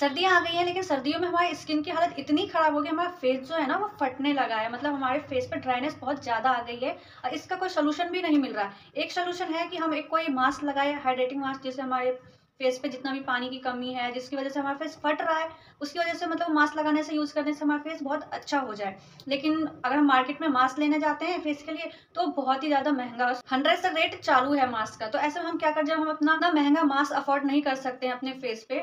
सर्दियाँ आ गई हैं लेकिन सर्दियों में हमारी स्किन की हालत इतनी ख़राब हो गई हमारा फेस जो है ना वो फटने लगा है मतलब हमारे फेस पर ड्राइनेस बहुत ज़्यादा आ गई है और इसका कोई सोल्यूशन भी नहीं मिल रहा है एक सोल्यूशन है कि हम एक कोई मास्क लगाए हाइड्रेटिंग मास्क जिससे हमारे फेस पे जितना भी पानी की कमी है जिसकी वजह से हमारा फेस फट रहा है उसकी वजह से मतलब मास्क लगाने से यूज़ करने से हमारा फेस बहुत अच्छा हो जाए लेकिन अगर हम मार्केट में मास्क लेने जाते हैं फेस के लिए तो बहुत ही ज़्यादा महंगा हंड्रेड से रेट चालू है मास्क का तो ऐसे हम क्या कर जब हम अपना महंगा मास्क अफोर्ड नहीं कर सकते हैं अपने फेस पे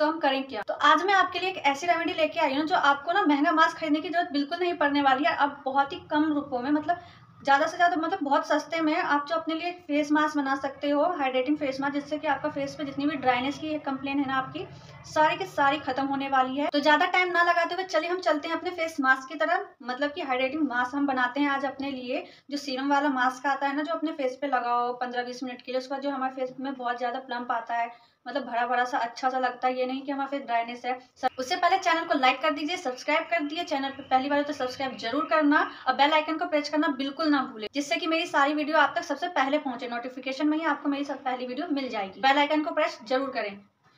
तो हम करें क्या तो आज मैं आपके लिए एक ऐसी रेमेडी लेके आई हूँ जो आपको ना महंगा मास्क खरीदने की जरूरत बिल्कुल नहीं पड़ने वाली है आप बहुत ही कम रुपयों में मतलब ज़्यादा से ज़्यादा मतलब बहुत सस्ते में आप जो अपने लिए फेस मास्क बना सकते हो हाइड्रेटिंग फेस मास्क जिससे कि आपका फेस पे जितनी भी ड्राइनेस की कंप्लेन है ना आपकी सारी की सारी खत्म होने वाली है तो ज़्यादा टाइम ना लगाते हुए चलिए हम चलते हैं अपने फेस मास्क की तरफ मतलब कि हाइड्रेटिंग मास्क हम बनाते हैं आज अपने लिए जो सीरम वाला मास्क आता है ना जो अपने फेस पे लगाओ पंद्रह बीस मिनट के लिए उसका जो हमारे फेस में बहुत ज़्यादा प्लम्प आता है मतलब भरा भरा सा अच्छा सा लगता है ये नहीं कि हमारे फिर ड्राइनेस है उससे पहले चैनल को लाइक कर दीजिए सब्सक्राइब कर दिए चैनल पर पहली बार तो सब्सक्राइब जरूर करना और बेल आइकन को प्रेस करना बिल्कुल ना भूले जिससे कि मेरी सारी वीडियो आप तक सबसे पहले पहुंचे नोटिफिकेशन में ही आपको मेरी सब पहली वीडियो मिल जाएगी बेल आइकन को प्रेस जरूर करें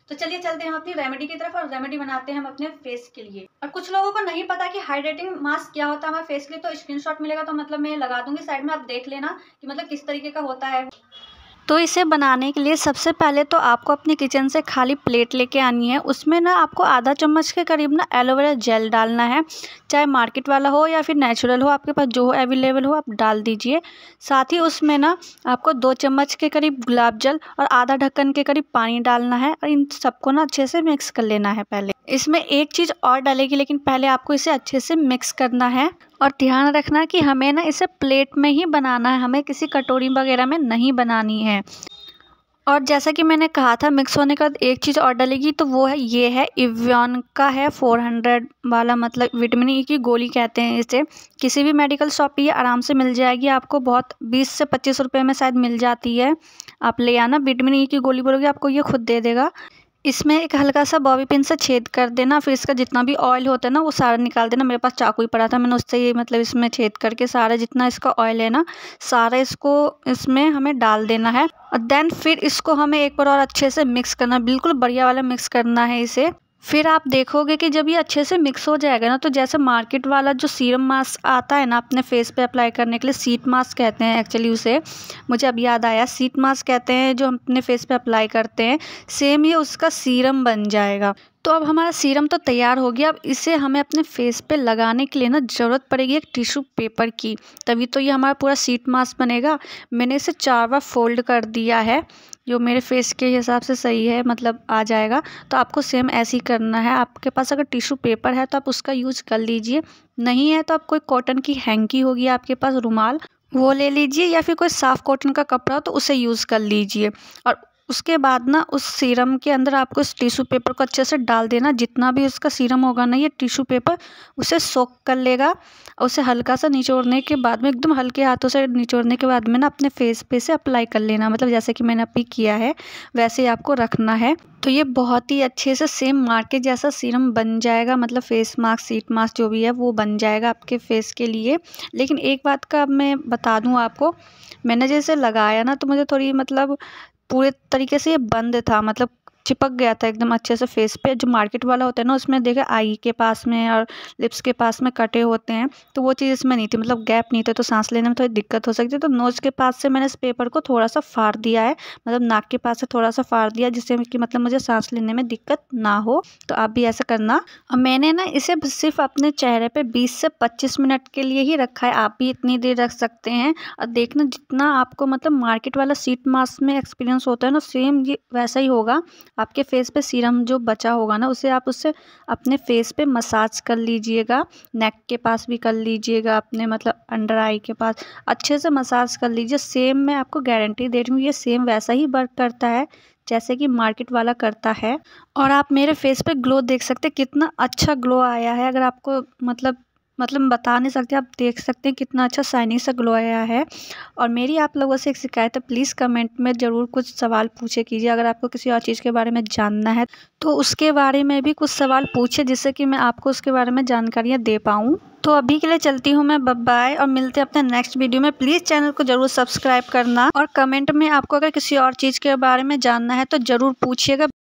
तो चलिए चलते हैं अपनी रेमेडी की तरफ और रेमेडी बनाते हैं हम अपने फेस के लिए और कुछ लोगों को नहीं पता कि हाइड्रेटिंग मास्क क्या होता है हमारे फेस के लिए तो स्क्रीनशॉट मिलेगा तो मतलब मैं लगा दूंगी साइड में आप देख लेना कि मतलब किस तरीके का होता है तो इसे बनाने के लिए सबसे पहले तो आपको अपने किचन से खाली प्लेट लेके आनी है उसमें ना आपको आधा चम्मच के करीब ना एलोवेरा जेल डालना है चाहे मार्केट वाला हो या फिर नेचुरल हो आपके पास जो हो अवेलेबल हो आप डाल दीजिए साथ ही उसमें ना आपको दो चम्मच के करीब गुलाब जल और आधा ढक्कन के करीब पानी डालना है और इन सबको ना अच्छे से मिक्स कर लेना है पहले इसमें एक चीज़ और डालेगी लेकिन पहले आपको इसे अच्छे से मिक्स करना है और ध्यान रखना कि हमें ना इसे प्लेट में ही बनाना है हमें किसी कटोरी वगैरह में नहीं बनानी है और जैसा कि मैंने कहा था मिक्स होने के बाद एक चीज़ और डलेगी तो वो है ये है इवियन का है 400 वाला मतलब विटामिन ई e की गोली कहते हैं इसे किसी भी मेडिकल शॉप पर ये आराम से मिल जाएगी आपको बहुत 20 से 25 रुपए में शायद मिल जाती है आप ले आना विटामिन ई e की गोली बोलोगे आपको ये खुद दे देगा इसमें एक हल्का सा बॉबी पिन से छेद कर देना फिर इसका जितना भी ऑयल होता है ना वो सारा निकाल देना मेरे पास चाकू ही पड़ा था मैंने उससे ये मतलब इसमें छेद करके सारा जितना इसका ऑयल है ना सारा इसको इसमें हमें डाल देना है और देन फिर इसको हमें एक बार और अच्छे से मिक्स करना बिल्कुल बढ़िया वाला मिक्स करना है इसे फिर आप देखोगे कि जब ये अच्छे से मिक्स हो जाएगा ना तो जैसे मार्केट वाला जो सीरम मास्क आता है ना अपने फेस पे अप्लाई करने के लिए सीट मास्क कहते हैं एक्चुअली उसे मुझे अब याद आया सीट मास्क कहते हैं जो हम अपने फेस पे अप्लाई करते हैं सेम ये उसका सीरम बन जाएगा तो अब हमारा सीरम तो तैयार हो गया अब इसे हमें अपने फेस पे लगाने के लिए ना ज़रूरत पड़ेगी एक टिश्यू पेपर की तभी तो ये हमारा पूरा सीट मास्क बनेगा मैंने इसे चार बार फोल्ड कर दिया है जो मेरे फेस के हिसाब से सही है मतलब आ जाएगा तो आपको सेम ऐसे ही करना है आपके पास अगर टिश्यू पेपर है तो आप उसका यूज कर लीजिए नहीं है तो आप कोई कॉटन की हैंकी होगी आपके पास रुमाल वो ले लीजिए या फिर कोई साफ़ कॉटन का कपड़ा हो तो उसे यूज़ कर लीजिए और उसके बाद ना उस सीरम के अंदर आपको इस टिशू पेपर को अच्छे से डाल देना जितना भी उसका सीरम होगा ना ये टिशू पेपर उसे सोख कर लेगा और उसे हल्का सा निचोड़ने के बाद में एकदम हल्के हाथों से निचोड़ने के बाद में ना अपने फेस पे से अप्लाई कर लेना मतलब जैसे कि मैंने अभी किया है वैसे ही आपको रखना है तो ये बहुत ही अच्छे से सेम मार्केट जैसा सीरम बन जाएगा मतलब फेस मास्क सीट मास्क जो भी है वो बन जाएगा आपके फेस के लिए लेकिन एक बात का अब मैं बता दूँ आपको मैंने जैसे लगाया ना तो मुझे थोड़ी मतलब पूरे तरीके से ये बंद था मतलब चिपक गया था एकदम अच्छे से फेस पे जो मार्केट वाला होता है ना उसमें देखे आई के पास में और लिप्स के पास में कटे होते हैं तो वो चीज़ इसमें नहीं थी मतलब गैप नहीं था तो सांस लेने में थोड़ी दिक्कत हो सकती है तो नोज़ के पास से मैंने इस पेपर को थोड़ा सा फाड़ दिया है मतलब नाक के पास से थोड़ा सा फाड़ दिया जिससे कि मतलब मुझे सांस लेने में दिक्कत ना हो तो आप भी ऐसा करना और मैंने ना इसे सिर्फ अपने चेहरे पर बीस से पच्चीस मिनट के लिए ही रखा है आप भी इतनी देर रख सकते हैं और देखना जितना आपको मतलब मार्केट वाला सीट मास्क में एक्सपीरियंस होता है ना सेम ये वैसा ही होगा आपके फेस पे सीरम जो बचा होगा ना उसे आप उससे अपने फेस पे मसाज कर लीजिएगा नेक के पास भी कर लीजिएगा अपने मतलब अंडर आई के पास अच्छे से मसाज कर लीजिए सेम मैं आपको गारंटी दे रही हूँ ये सेम वैसा ही वर्क करता है जैसे कि मार्केट वाला करता है और आप मेरे फेस पे ग्लो देख सकते कितना अच्छा ग्लो आया है अगर आपको मतलब मतलब बता नहीं सकते आप देख सकते हैं कितना अच्छा शाइनिंग सा ग्लो आया है और मेरी आप लोगों से एक शिकायत है प्लीज़ कमेंट में ज़रूर कुछ सवाल पूछे कीजिए अगर आपको किसी और चीज़ के बारे में जानना है तो उसके बारे में भी कुछ सवाल पूछे जिससे कि मैं आपको उसके बारे में जानकारियाँ दे पाऊँ तो अभी के लिए चलती हूँ मैं बाय और मिलते हैं अपने नेक्स्ट वीडियो में प्लीज़ चैनल को ज़रूर सब्सक्राइब करना और कमेंट में आपको अगर किसी और चीज़ के बारे में जानना है तो ज़रूर पूछिएगा